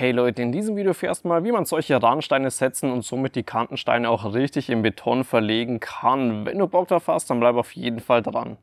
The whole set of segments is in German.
Hey Leute, in diesem Video erfährst du mal, wie man solche Randsteine setzen und somit die Kantensteine auch richtig im Beton verlegen kann. Wenn du Bock drauf hast, dann bleib auf jeden Fall dran.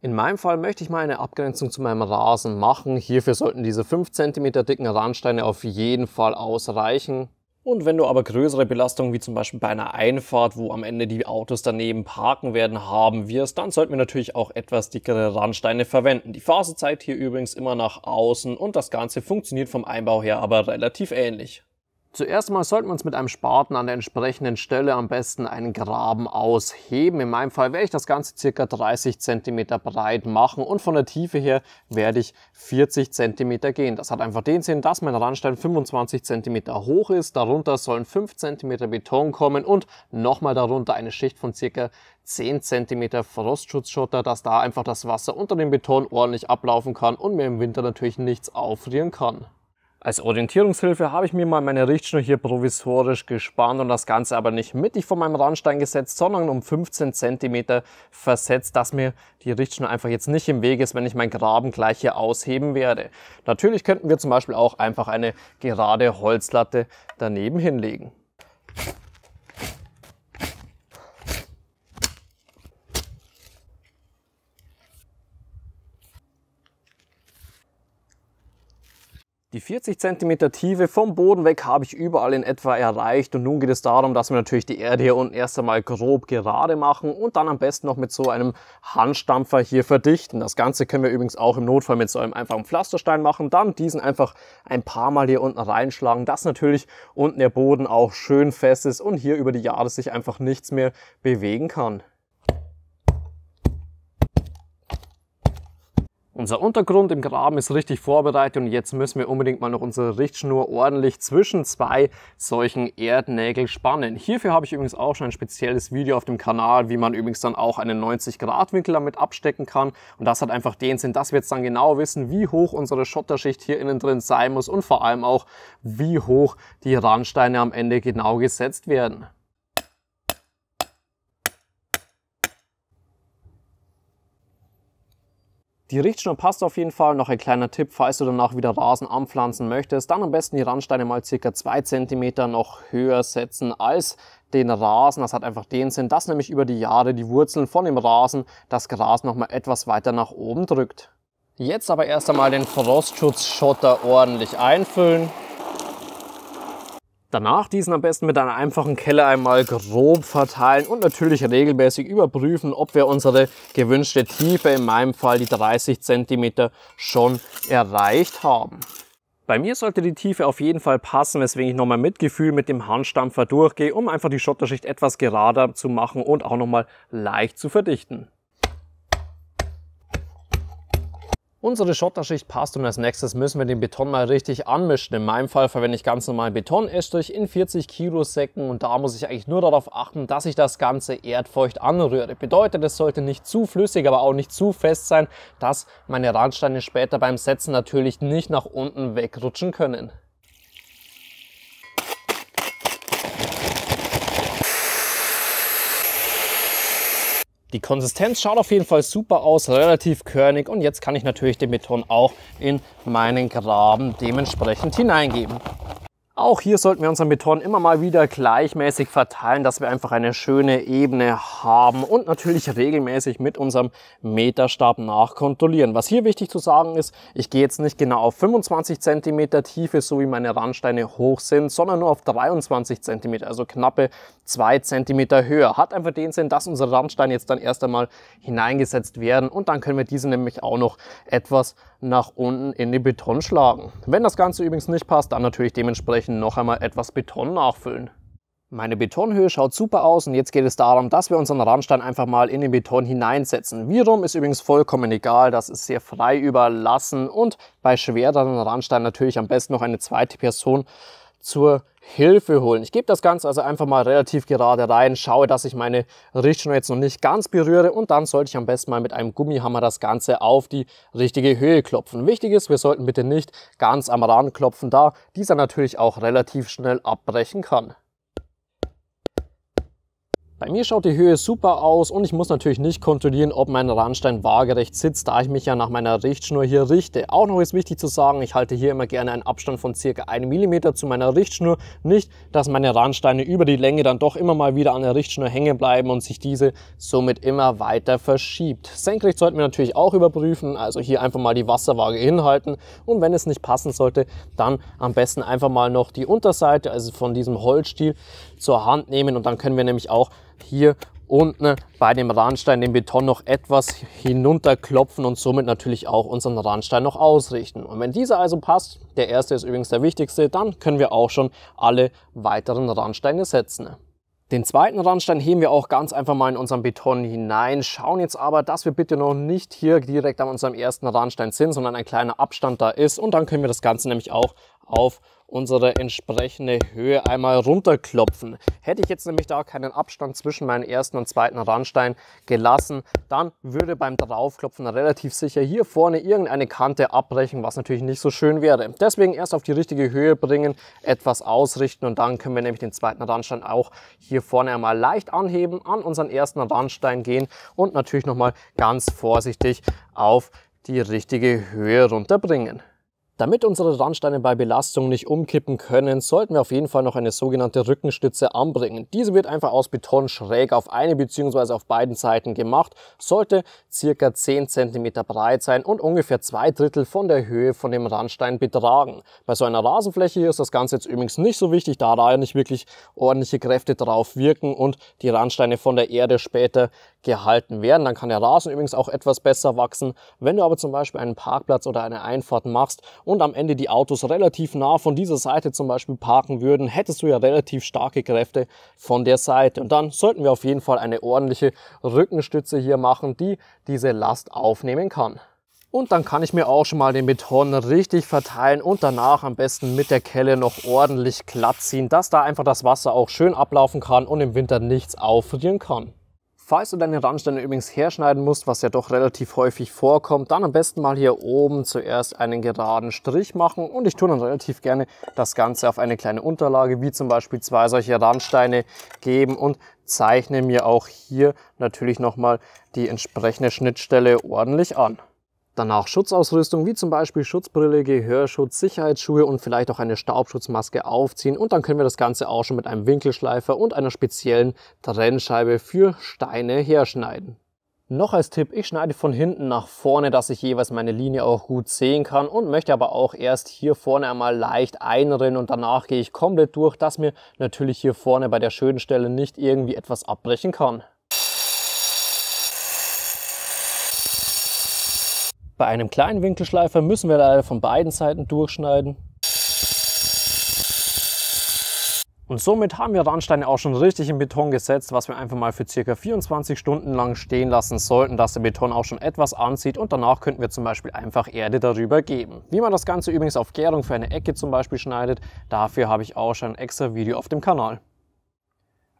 In meinem Fall möchte ich mal eine Abgrenzung zu meinem Rasen machen. Hierfür sollten diese 5 cm dicken Randsteine auf jeden Fall ausreichen. Und wenn du aber größere Belastungen wie zum Beispiel bei einer Einfahrt, wo am Ende die Autos daneben parken werden, haben wirst, dann sollten wir natürlich auch etwas dickere Randsteine verwenden. Die Phase zeigt hier übrigens immer nach außen und das Ganze funktioniert vom Einbau her aber relativ ähnlich. Zuerst mal sollten wir uns mit einem Spaten an der entsprechenden Stelle am besten einen Graben ausheben. In meinem Fall werde ich das Ganze circa 30 cm breit machen und von der Tiefe her werde ich 40 cm gehen. Das hat einfach den Sinn, dass mein Randstein 25 cm hoch ist. Darunter sollen 5 cm Beton kommen und nochmal darunter eine Schicht von circa 10 cm Frostschutzschotter, dass da einfach das Wasser unter dem Beton ordentlich ablaufen kann und mir im Winter natürlich nichts auffrieren kann. Als Orientierungshilfe habe ich mir mal meine Richtschnur hier provisorisch gespannt und das Ganze aber nicht mittig von meinem Randstein gesetzt, sondern um 15 cm versetzt, dass mir die Richtschnur einfach jetzt nicht im Weg ist, wenn ich mein Graben gleich hier ausheben werde. Natürlich könnten wir zum Beispiel auch einfach eine gerade Holzlatte daneben hinlegen. Die 40 cm Tiefe vom Boden weg habe ich überall in etwa erreicht und nun geht es darum, dass wir natürlich die Erde hier unten erst einmal grob gerade machen und dann am besten noch mit so einem Handstampfer hier verdichten. Das Ganze können wir übrigens auch im Notfall mit so einem einfachen Pflasterstein machen, dann diesen einfach ein paar Mal hier unten reinschlagen, dass natürlich unten der Boden auch schön fest ist und hier über die Jahre sich einfach nichts mehr bewegen kann. Unser Untergrund im Graben ist richtig vorbereitet und jetzt müssen wir unbedingt mal noch unsere Richtschnur ordentlich zwischen zwei solchen Erdnägel spannen. Hierfür habe ich übrigens auch schon ein spezielles Video auf dem Kanal, wie man übrigens dann auch einen 90 Grad Winkel damit abstecken kann und das hat einfach den Sinn, dass wir jetzt dann genau wissen, wie hoch unsere Schotterschicht hier innen drin sein muss und vor allem auch, wie hoch die Randsteine am Ende genau gesetzt werden. Die Richtschnur passt auf jeden Fall. Noch ein kleiner Tipp, falls du danach wieder Rasen anpflanzen möchtest, dann am besten die Randsteine mal circa 2 cm noch höher setzen als den Rasen. Das hat einfach den Sinn, dass nämlich über die Jahre die Wurzeln von dem Rasen das Gras nochmal etwas weiter nach oben drückt. Jetzt aber erst einmal den Frostschutzschotter ordentlich einfüllen. Danach diesen am besten mit einer einfachen Kelle einmal grob verteilen und natürlich regelmäßig überprüfen, ob wir unsere gewünschte Tiefe, in meinem Fall die 30 cm, schon erreicht haben. Bei mir sollte die Tiefe auf jeden Fall passen, weswegen ich nochmal mit Gefühl mit dem Handstampfer durchgehe, um einfach die Schotterschicht etwas gerader zu machen und auch nochmal leicht zu verdichten. Unsere Schotterschicht passt und als nächstes müssen wir den Beton mal richtig anmischen. In meinem Fall verwende ich ganz normalen Beton-Estrich in 40 Kilo Säcken und da muss ich eigentlich nur darauf achten, dass ich das Ganze erdfeucht anrühre. Bedeutet, es sollte nicht zu flüssig, aber auch nicht zu fest sein, dass meine Randsteine später beim Setzen natürlich nicht nach unten wegrutschen können. Die Konsistenz schaut auf jeden Fall super aus, relativ körnig und jetzt kann ich natürlich den Beton auch in meinen Graben dementsprechend hineingeben. Auch hier sollten wir unseren Beton immer mal wieder gleichmäßig verteilen, dass wir einfach eine schöne Ebene haben und natürlich regelmäßig mit unserem Meterstab nachkontrollieren. Was hier wichtig zu sagen ist, ich gehe jetzt nicht genau auf 25 Zentimeter Tiefe, so wie meine Randsteine hoch sind, sondern nur auf 23 Zentimeter, also knappe zwei Zentimeter höher. Hat einfach den Sinn, dass unsere Randsteine jetzt dann erst einmal hineingesetzt werden und dann können wir diese nämlich auch noch etwas nach unten in den Beton schlagen. Wenn das Ganze übrigens nicht passt, dann natürlich dementsprechend noch einmal etwas Beton nachfüllen. Meine Betonhöhe schaut super aus und jetzt geht es darum, dass wir unseren Randstein einfach mal in den Beton hineinsetzen. Wiederum ist übrigens vollkommen egal, das ist sehr frei überlassen und bei schwereren Randsteinen natürlich am besten noch eine zweite Person zur Hilfe holen. Ich gebe das Ganze also einfach mal relativ gerade rein, schaue, dass ich meine Richtschnur jetzt noch nicht ganz berühre und dann sollte ich am besten mal mit einem Gummihammer das Ganze auf die richtige Höhe klopfen. Wichtig ist, wir sollten bitte nicht ganz am Rand klopfen, da dieser natürlich auch relativ schnell abbrechen kann. Bei mir schaut die Höhe super aus und ich muss natürlich nicht kontrollieren, ob mein Randstein waagerecht sitzt, da ich mich ja nach meiner Richtschnur hier richte. Auch noch ist wichtig zu sagen, ich halte hier immer gerne einen Abstand von circa 1 mm zu meiner Richtschnur. Nicht, dass meine Randsteine über die Länge dann doch immer mal wieder an der Richtschnur hängen bleiben und sich diese somit immer weiter verschiebt. Senkrecht sollten wir natürlich auch überprüfen, also hier einfach mal die Wasserwaage hinhalten und wenn es nicht passen sollte, dann am besten einfach mal noch die Unterseite, also von diesem Holzstiel zur Hand nehmen und dann können wir nämlich auch hier unten bei dem Randstein den Beton noch etwas hinunterklopfen und somit natürlich auch unseren Randstein noch ausrichten. Und wenn dieser also passt, der erste ist übrigens der wichtigste, dann können wir auch schon alle weiteren Randsteine setzen. Den zweiten Randstein heben wir auch ganz einfach mal in unseren Beton hinein, schauen jetzt aber, dass wir bitte noch nicht hier direkt an unserem ersten Randstein sind, sondern ein kleiner Abstand da ist und dann können wir das Ganze nämlich auch auf unsere entsprechende Höhe einmal runterklopfen. Hätte ich jetzt nämlich da keinen Abstand zwischen meinen ersten und zweiten Randstein gelassen, dann würde beim Draufklopfen relativ sicher hier vorne irgendeine Kante abbrechen, was natürlich nicht so schön wäre. Deswegen erst auf die richtige Höhe bringen, etwas ausrichten und dann können wir nämlich den zweiten Randstein auch hier vorne einmal leicht anheben, an unseren ersten Randstein gehen und natürlich nochmal ganz vorsichtig auf die richtige Höhe runterbringen. Damit unsere Randsteine bei Belastung nicht umkippen können, sollten wir auf jeden Fall noch eine sogenannte Rückenstütze anbringen. Diese wird einfach aus Beton schräg auf eine bzw. auf beiden Seiten gemacht, sollte circa 10 cm breit sein und ungefähr zwei Drittel von der Höhe von dem Randstein betragen. Bei so einer Rasenfläche hier ist das Ganze jetzt übrigens nicht so wichtig, da da ja nicht wirklich ordentliche Kräfte drauf wirken und die Randsteine von der Erde später gehalten werden. Dann kann der Rasen übrigens auch etwas besser wachsen. Wenn du aber zum Beispiel einen Parkplatz oder eine Einfahrt machst und am Ende die Autos relativ nah von dieser Seite zum Beispiel parken würden, hättest du ja relativ starke Kräfte von der Seite. Und dann sollten wir auf jeden Fall eine ordentliche Rückenstütze hier machen, die diese Last aufnehmen kann. Und dann kann ich mir auch schon mal den Beton richtig verteilen und danach am besten mit der Kelle noch ordentlich glatt ziehen, dass da einfach das Wasser auch schön ablaufen kann und im Winter nichts auffrieren kann. Falls du deine Randsteine übrigens herschneiden musst, was ja doch relativ häufig vorkommt, dann am besten mal hier oben zuerst einen geraden Strich machen und ich tue dann relativ gerne das Ganze auf eine kleine Unterlage, wie zum Beispiel zwei solche Randsteine geben und zeichne mir auch hier natürlich nochmal die entsprechende Schnittstelle ordentlich an. Danach Schutzausrüstung wie zum Beispiel Schutzbrille, Gehörschutz, Sicherheitsschuhe und vielleicht auch eine Staubschutzmaske aufziehen und dann können wir das Ganze auch schon mit einem Winkelschleifer und einer speziellen Trennscheibe für Steine herschneiden. Noch als Tipp, ich schneide von hinten nach vorne, dass ich jeweils meine Linie auch gut sehen kann und möchte aber auch erst hier vorne einmal leicht einrennen und danach gehe ich komplett durch, dass mir natürlich hier vorne bei der schönen Stelle nicht irgendwie etwas abbrechen kann. Bei einem kleinen Winkelschleifer müssen wir leider von beiden Seiten durchschneiden. Und somit haben wir Randsteine auch schon richtig im Beton gesetzt, was wir einfach mal für circa 24 Stunden lang stehen lassen sollten, dass der Beton auch schon etwas anzieht und danach könnten wir zum Beispiel einfach Erde darüber geben. Wie man das Ganze übrigens auf Gärung für eine Ecke zum Beispiel schneidet, dafür habe ich auch schon ein extra Video auf dem Kanal.